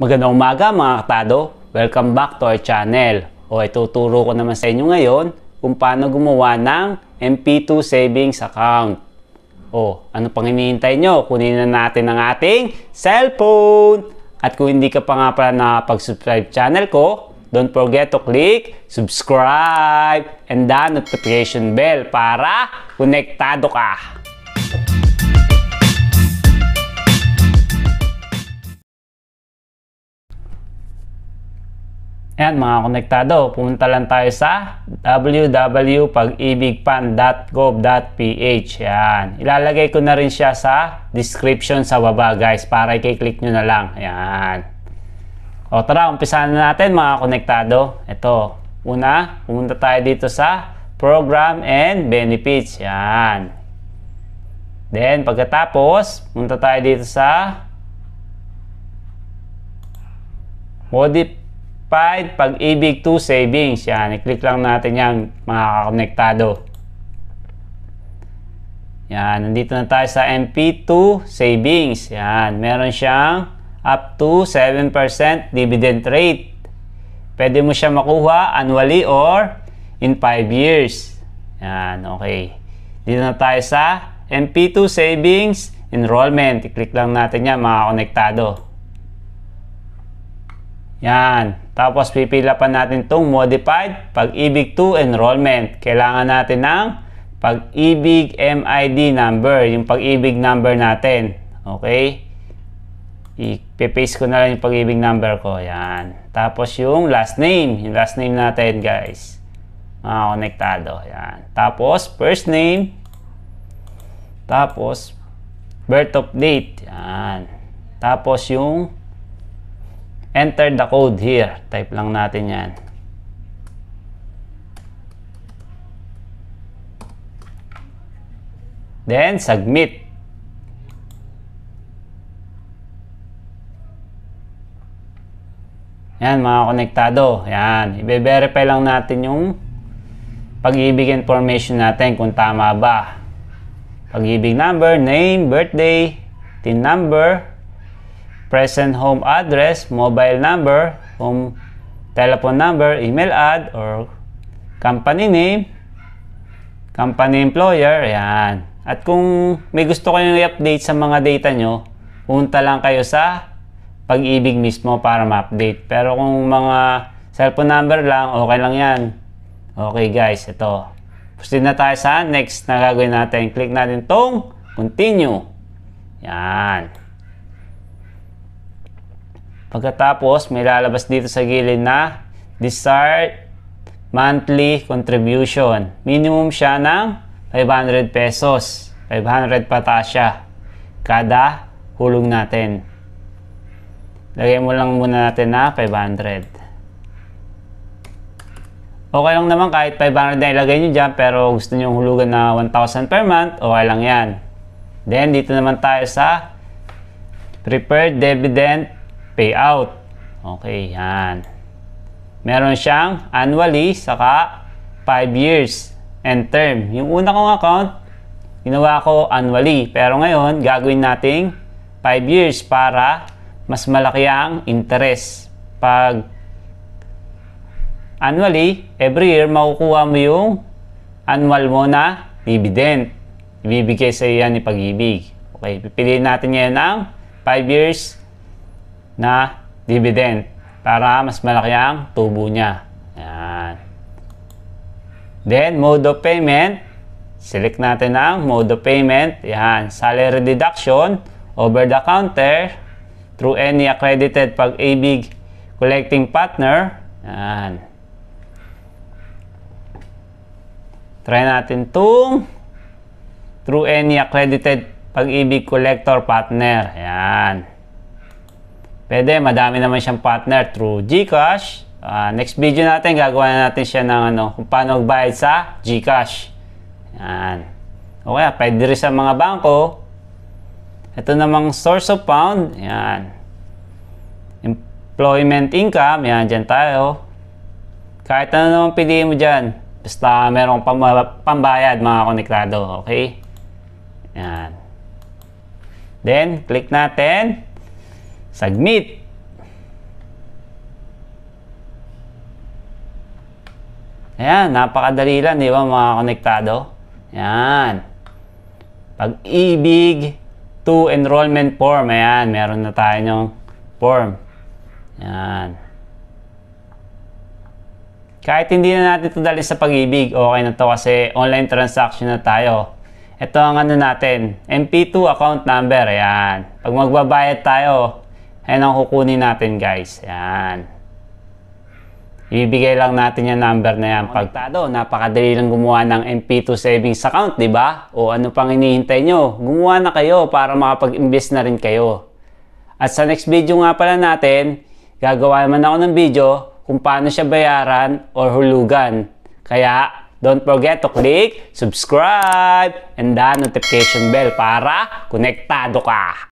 Magandang umaga mga katado! Welcome back to our channel. O ituturo ko naman sa inyo ngayon kung paano gumawa ng MP2 savings account. O ano pang hinihintay nyo? Kunin na natin ang ating cellphone! At kung hindi ka pa nga pala nakapag-subscribe channel ko, don't forget to click subscribe and the notification bell para konektado ka. Yan mga konektado, pumunta lang tayo sa www.pagibigpan.gov.ph. Yan. Ilalagay ko na rin siya sa description sa baba guys para i-click nyo na lang. Yan. O tara, umpisahan na natin mga konektado. Ito, una, pumunta tayo dito sa program and benefits. Yan. Then, pagkatapos, punta tayo dito sa modify 5, pag-ibig 2, savings. Yan, i-click lang natin yan mga kakonektado. Yan, nandito na tayo sa MP2 savings. Yan, meron siyang up to 7% dividend rate. Pwede mo siya makuha annually or in 5 years. Yan, okay. Dito na tayo sa MP2 savings enrollment. I-click lang natin yan mga konektado. Yan. Tapos pipila pa natin itong modified pag-ibig to enrollment. Kailangan natin ng pag-ibig MID number, yung pag-ibig number natin. Okay? i ko na lang yung pag-ibig number ko. Yan. Tapos yung last name, yung last name natin, guys. Ah, konektado. Yan. Tapos first name. Tapos birth of date. Yan. Tapos yung enter the code here. Type lang natin yan. Then, submit. Yan, mga konektado. Yan, i-verify lang natin yung pag-ibig information natin kung tama ba. Pag-ibig number, name, birthday, TIN number, present home address, mobile number, home telephone number, email ad, or company name, company employer, ayan. At kung may gusto kayong i-update sa mga data nyo, punta lang kayo sa pag-ibig mismo para ma-update. Pero kung mga cellphone number lang, okay lang yan. Okay guys, ito. Proceed na tayo sa next na gagawin natin. Click natin tong continue. Yan. Pagkatapos, may lalabas dito sa gilid na desired monthly contribution. Minimum siya ng 500 pesos. 500 pata siya kada hulog natin. Lagay mo lang muna natin na 500. Okay lang naman kahit 500 na ilagay nyo dyan pero gusto nyo hulugan na 1,000 per month, okay lang yan. Then dito naman tayo sa prepared dividend payout. Okay, yan. Meron siyang annually, saka 5 years and term. Yung una kong account, ginawa ko annually. Pero ngayon, gagawin nating 5 years para mas malaki ang interest. Pag annually, every year, makukuha mo yung annual mo na dividend. Ibibigay sa iyo ni pag-ibig. Okay, pipiliin natin ngayon ng 5 years na dividend para mas malaki ang tubo niya. Yan. Then, mode of payment. Select natin ang mode of payment. Yan. Salary deduction over the counter through any accredited pag-ibig collecting partner. Yan. Try natin itong through any accredited pag-ibig collector partner. Yan. Pwede, madami naman siyang partner through GCash. Uh, next video natin, gagawa na natin siya ng ano, kung paano magbayad sa GCash. Yan. Okay, kaya, pwede rin sa mga bangko. Ito namang source of pound. Yan. Employment income. Yan, dyan tayo. Kahit ano naman piliin mo dyan. Basta merong pambayad mga konektado. Okay? Yan. Then, click natin. Submit. Ayan, napakadali lang, di ba mga konektado? Ayan. Pag-ibig to enrollment form. Ayan, meron na tayo ng form. Ayan. Kahit hindi na natin ito dali sa pag-ibig, okay na to kasi online transaction na tayo. Ito ang ano natin, MP2 account number. Ayan. Pag magbabayad tayo, Ayan ang kukunin natin guys. Yan. Ibibigay lang natin yung number na yan. Pagtado, napakadali lang gumawa ng MP2 savings account, di ba? O ano pang inihintay nyo? Gumawa na kayo para makapag-invest na rin kayo. At sa next video nga pala natin, gagawa naman ako ng video kung paano siya bayaran or hulugan. Kaya, don't forget to click subscribe and the notification bell para konektado ka.